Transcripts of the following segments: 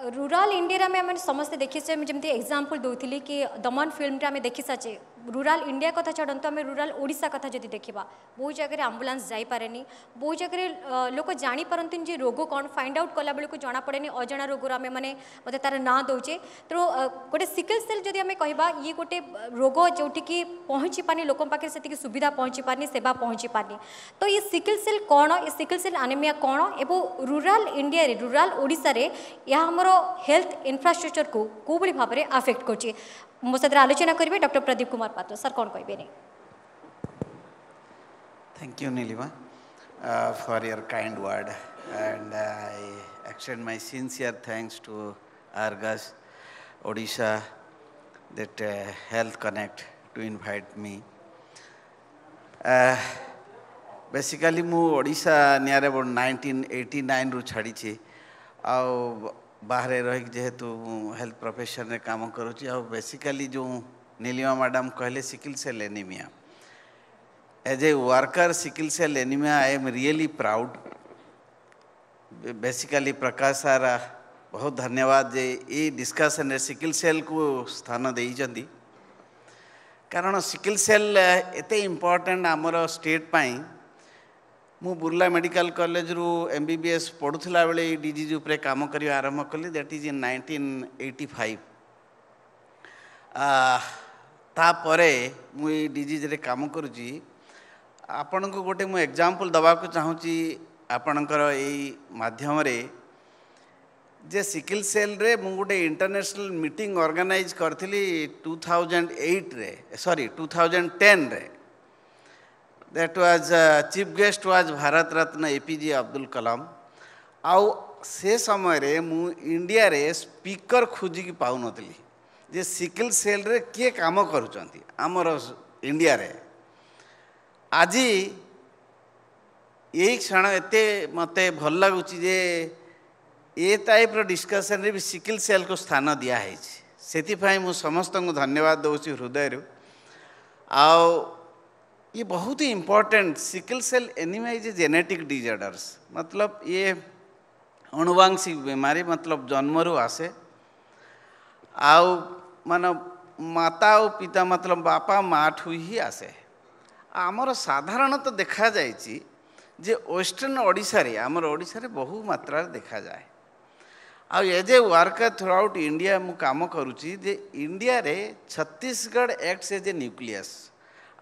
rural India में आम समस्ते देखीचे जमी एक्जामपल दे कि दमन फिल्म आम देखी सारे রুরাল ইন্ডিয়া কথা ছাড়ন্তু আমি রুরাল ওড়িশা কথা যদি দেখিবা বহু জায়গায় আম্বুলান্স যাইপারেনি বহু জায়গায় লোক জাঁপারতি যে রোগ কম ফাইন্ড আউট কলা বেড়ে জনা পড়েনি অজনা রোগর আমি মানে বোধে তার না দৌছে তো গোটে সিকেল সেল যদি আমি কহবা ইয়ে গোটে রোগ যেটিকি পৌঁছি পারি লোক পাখে সেটিকি সুবিধা পৌঁছি পারি সেবা পৌঁছি পারি তো ইয়ে সিকেল সেল কোণ এ সিকেল সেল আনিমিয়া কোণ এবং রুরাল ইন্ডিয়ারে রুরাল ওড়িশারে ଏହା ଆମର ହେଲ୍ଥ ଇନଫ୍ରାଷ୍ଟ୍ରକ୍ଚରକୁ କୋଉଭଳି ଭାବରେ ଆଫେକ୍ଟ କରୁଛି मो सहित आलोचना करेंगे डॉक्टर प्रदीप कुमार पात्र सर कौन कहे thank you Neelima for your kind word and I extend my sincere thanks to Argus Odisha that health connect to invite me basically मुशा नि नाइंटीन एटी नाइन रु छाड़ी आ ବାହାରେ ରହିକି ଯେହେତୁ ହେଲ୍ଥ ପ୍ରଫେସନ୍ରେ କାମ କରୁଛି ଆଉ ବେସିକାଲି ଯେଉଁ ନୀଲିମା ମ୍ୟାଡ଼ାମ୍ କହିଲେ sickle cell anaemia as a worker sickle cell anaemia I am really proud basically Prakash sir ବହୁତ ଧନ୍ୟବାଦ ଯେ ଏଇ ଡିସ୍କସନ୍ରେ ସିକିଲ୍ ସେଲ୍କୁ ସ୍ଥାନ ଦେଇଛନ୍ତି କାରଣ ସିକିଲ୍ ସେଲ୍ ଏତେ ଇମ୍ପୋର୍ଟାଣ୍ଟ ଆମର ଷ୍ଟେଟ୍ ପାଇଁ ମୁଁ ବୁର୍ଲା ମେଡ଼ିକାଲ କଲେଜରୁ ଏମ୍ ବି ବି ଏସ୍ ପଢ଼ୁଥିଲା ବେଳେ ଏଇ ଡିଜିଜ୍ ଉପରେ କାମ କରିବା ଆରମ୍ଭ କଲି that is in nineteen eighty five ତାପରେ ମୁଁ ଏଇ ଡିଜିଜ୍ରେ କାମ କରୁଛି ଆପଣଙ୍କୁ ଗୋଟେ ମୁଁ ଏକ୍ଜାମ୍ପଲ୍ ଦେବାକୁ ଚାହୁଁଛି ଆପଣଙ୍କର ଏଇ ମାଧ୍ୟମରେ ଯେ ସିକିଲ୍ ସେଲ୍ରେ ମୁଁ ଗୋଟେ ଇଣ୍ଟରନ୍ୟାସନାଲ୍ ମିଟିଂ ଅର୍ଗାନାଇଜ୍ କରିଥିଲି ଟୁ ଥାଉଜେଣ୍ଡ ଏଇଟ୍ରେ ସରି ଟୁ ଥାଉଜେଣ୍ଡ ଟେନ୍ରେ that was chief guest was Bharat Ratna A P J Abdul Kalam ଆଉ ସେ ସମୟରେ ମୁଁ ଇଣ୍ଡିଆରେ ସ୍ପିକର ଖୋଜିକି ପାଉନଥିଲି ଯେ ସିକିଲ୍ ସେଲ୍ରେ କିଏ କାମ କରୁଛନ୍ତି ଆମର ଇଣ୍ଡିଆରେ ଆଜି ଏଇ କ୍ଷଣ ଏତେ ମୋତେ ଭଲ ଲାଗୁଛି ଯେ ଏ ଟାଇପ୍ର ଡିସ୍କସନ୍ରେ ବି ସିକିଲ୍ ସେଲ୍କୁ ସ୍ଥାନ ଦିଆହେଇଛି ସେଥିପାଇଁ ମୁଁ ସମସ୍ତଙ୍କୁ ଧନ୍ୟବାଦ ଦେଉଛି ହୃଦୟରୁ ଆଉ ये बहुत ही important sickle cell anaemia is a genetic disorders मतलब ये अनुवांशिक बीमारी मतलब जन्मरू आसे आउ मान माता और पिता मतलब बापा माँ ठू ही आसे आमर साधारण तो देखा जाए जे যে ওয়েস্টর্ন ওড়িশার আমার ওড়িশার বহু মাত্রার দেখা যায় আজ वर्क थ्रू आउट इंडिया मु काम करूची जे इंडिया रे Chhattisgarh act as a nucleus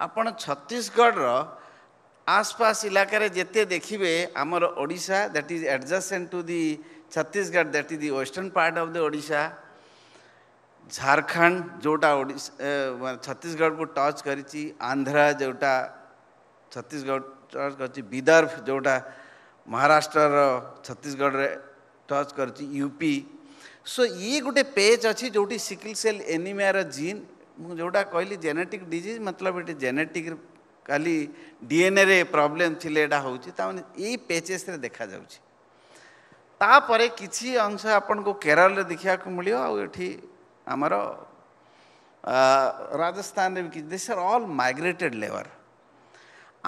ଆପଣ ଛତିଶଗଡ଼ର ଆସପାସ ଇଲାକାରେ ଯେତେ ଦେଖିବେ ଆମର Odisha that is adjacent to the Chhattisgarh that is the western part of the Odisha Jharkhand ଯେଉଁଟା ଓଡ଼ିଶା ଛତିଶଗଡ଼କୁ ଟଚ୍ କରିଛି ଆନ୍ଧ୍ର ଯେଉଁଟା ଛତିଶଗଡ଼ ଟଚ୍ କରିଛି ବିଦର୍ଭ ଯେଉଁଟା ମହାରାଷ୍ଟ୍ରର ଛତିଶଗଡ଼ରେ ଟଚ୍ କରିଛି ୟୁପି ସୋ ଇଏ ଗୋଟେ ପେଜ୍ ଅଛି ଯେଉଁଠି ସିକିଲ୍ ସେଲ୍ ଏନିମିଆର ଜିନ୍ जोटा कहली जेनेटिक डीज मतलब ये जेनेटिक खाली डीएनए रे प्रॉब्लम थी यहाँ हूँ ये पेचेस देखा तापर कि अंश आपन को केरल देखा देखा मिल आमर राजस्थान में भी this are all migrated labour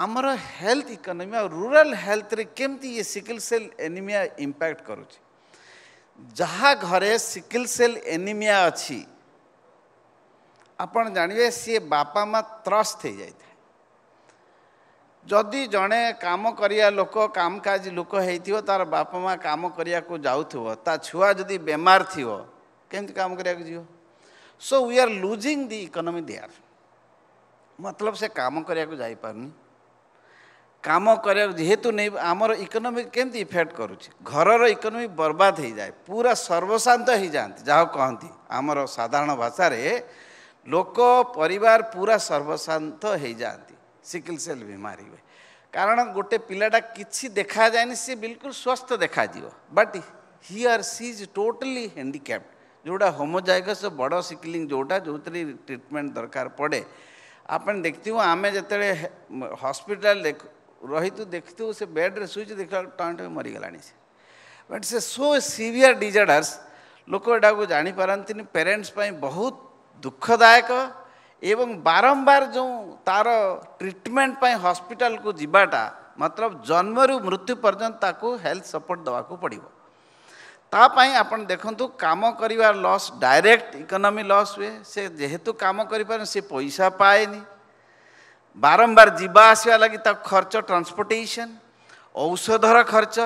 आमर हेल्थ इकोनोमी और रूरल हेल्थ रे केमती ये सिकल सेल एनीमिया इंपैक्ट करुच्छे जहाँ घरे सिकल सेल एनीमिया अच्छी ଆପଣ ଜାଣିବେ ସିଏ ବାପା ମା' ତ୍ରଷ୍ଟ ହେଇଯାଇଥାଏ ଯଦି ଜଣେ କାମ କରିବା ଲୋକ କାମକାଜ ଲୋକ ହେଇଥିବ ତା'ର ବାପା ମା କାମ କରିବାକୁ ଯାଉଥିବ ତା ଛୁଆ ଯଦି ବେମାର ଥିବ କେମିତି କାମ କରିବାକୁ ଯିବ so we are losing the economy there ମତଲବ ସେ କାମ କରିବାକୁ ଯାଇପାରୁନି କାମ କରିବାକୁ ଯେହେତୁ ନେଇ ଆମର ଇକୋନୋମି କେମିତି ଇଫେକ୍ଟ କରୁଛି ଘରର ଇକୋନୋମି ବର୍ବାଦ ହୋଇଯାଏ ପୁରା ସର୍ବଶାନ୍ତ ହୋଇଯାଆନ୍ତି ଯାହା କହନ୍ତି ଆମର ସାଧାରଣ ଭାଷାରେ लोक पर पूरा सर्वशांत हो जाती सिकल सेल बीमारी में कारण गोटे पाटा कि देखा जाए सी बिल्कुल स्वस्थ देखा but here she is totally handicapped जोटा होमोजाइगस बड़ सिकलिंग जोटा जो थी ट्रिटमेंट दरकार पड़े आप देखते हुए आम जिते हस्पिटाल रही थू देख से बेड्रे सुच देख टाइम टाइम मरीगला बट से सो सीवियर डिजर्डर्स लोक यू को जापारती पेरेन्ट्स बहुत ଦୁଃଖଦାୟକ ଏବଂ ବାରମ୍ବାର ଯେଉଁ ତା'ର ଟ୍ରିଟମେଣ୍ଟ ପାଇଁ ହସ୍ପିଟାଲକୁ ଯିବାଟା ମତଲବ ଜନ୍ମରୁ ମୃତ୍ୟୁ ପର୍ଯ୍ୟନ୍ତ ତାକୁ ହେଲ୍ଥ ସପୋର୍ଟ ଦେବାକୁ ପଡ଼ିବ ତା ପାଇଁ ଆପଣ ଦେଖନ୍ତୁ କାମ କରିବା ଲସ୍ ଡାଇରେକ୍ଟ ଇକୋନୋମି ଲସ୍ ହୁଏ ସେ ଯେହେତୁ କାମ କରିପାରେନି ସେ ପଇସା ପାଏନି ବାରମ୍ବାର ଯିବା ଆସିବା ଲାଗି ତା ଖର୍ଚ୍ଚ ଟ୍ରାନ୍ସପୋର୍ଟେସନ୍ ଔଷଧର ଖର୍ଚ୍ଚ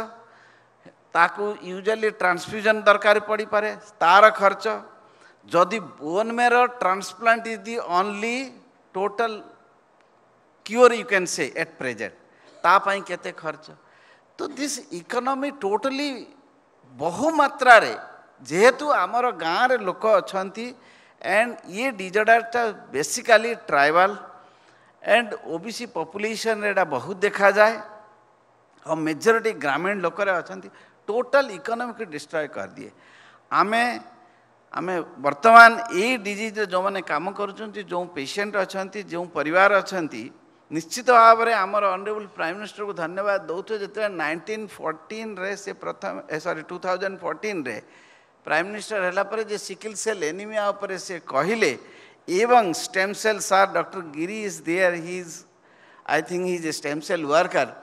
ତାକୁ ୟୁଜୁଆଲି ଟ୍ରାନ୍ସଫ୍ୟୁଜନ୍ ଦରକାର ପଡ଼ିପାରେ ତା'ର ଖର୍ଚ୍ଚ जदि bone marrow transplant is the only total cure you can say at present तापाई केते खर्च तो दिस इकोनॉमी टोटली बहु मात्रा रे गाँव रोक अच्छा एंड ये डिजर्डरटा basically tribal and OBC population एटा बहुत देखा जाए और मेजोरिटी ग्रामीण लोक अच्छा टोटल इकोनॉमिक डिस्ट्रॉय कर दिए आमे आम बर्तमान ये डिज जो मैंने काम कर जो पेसेंट अच्छा जो परिवार अच्छा निश्चित भाव में आम अनबुल प्राइम मिनिस्टर को धन्यवाद दौथ जो नाइंटीन फोर्टीन से प्रथम sorry two thousand fourteen prime minister है सिकिल सेल एनिमिया से कहले एवं स्टेम सेल सार डर गिरी is there he is I think his is a stem cell worker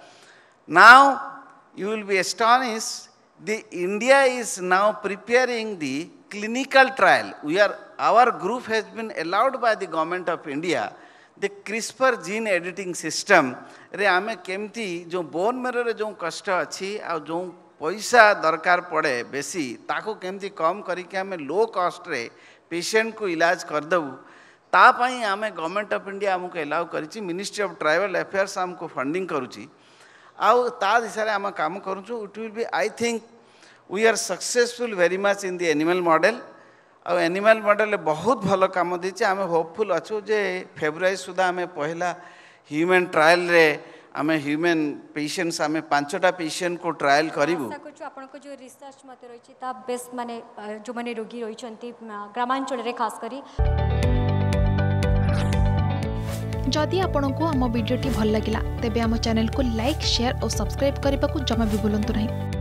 now you will be astonish the India is now preparing the clinical trial, we are, our group has been allowed by the government of India, the CRISPR gene editing system, ରେ ଆମେ କେମିତି ଯେଉଁ von ମେରରେ ଯେଉଁ କଷ୍ଟ ଅଛି ଆଉ ଯେଉଁ ପଇସା ଦରକାର ପଡ଼େ ବେଶୀ ତାକୁ କେମିତି କମ୍ କରିକି ଆମେ ଲୋ କଷ୍ଟରେ ପେସେଣ୍ଟକୁ ଇଲାଜ କରିଦେବୁ ତା ପାଇଁ ଆମେ ଗଭର୍ଣ୍ଣମେଣ୍ଟ ଅଫ୍ ଇଣ୍ଡିଆ ଆମକୁ ଏଲାଉ କରିଛି ମିନିଷ୍ଟ୍ରି ଅଫ୍ ଟ୍ରାଇବାଲ୍ ଆଫେୟାର୍ସ ଆମକୁ ଫଣ୍ଡିଂ କରୁଛି ଆଉ ତା ଦିଶାରେ ଆମେ କାମ କରୁଛୁ it will be I think we are successful very much in the animal model आउ एनिमल मॉडल बहुत भल कम आम होपफुल अच्छे जे फेब्रुआरी सुधा आम पहला ह्यूमन ट्रायल रे आम ह्यूमन पेसेंट्स आम पांचटा पेसेंट को ट्रायल करूँ रोगी रही ग्रामांचल जदि आपण आम भिडी भल लगा तेब चेल को लाइक सेयार और सब्सक्राइब करने को जमा भी बुलां नहीं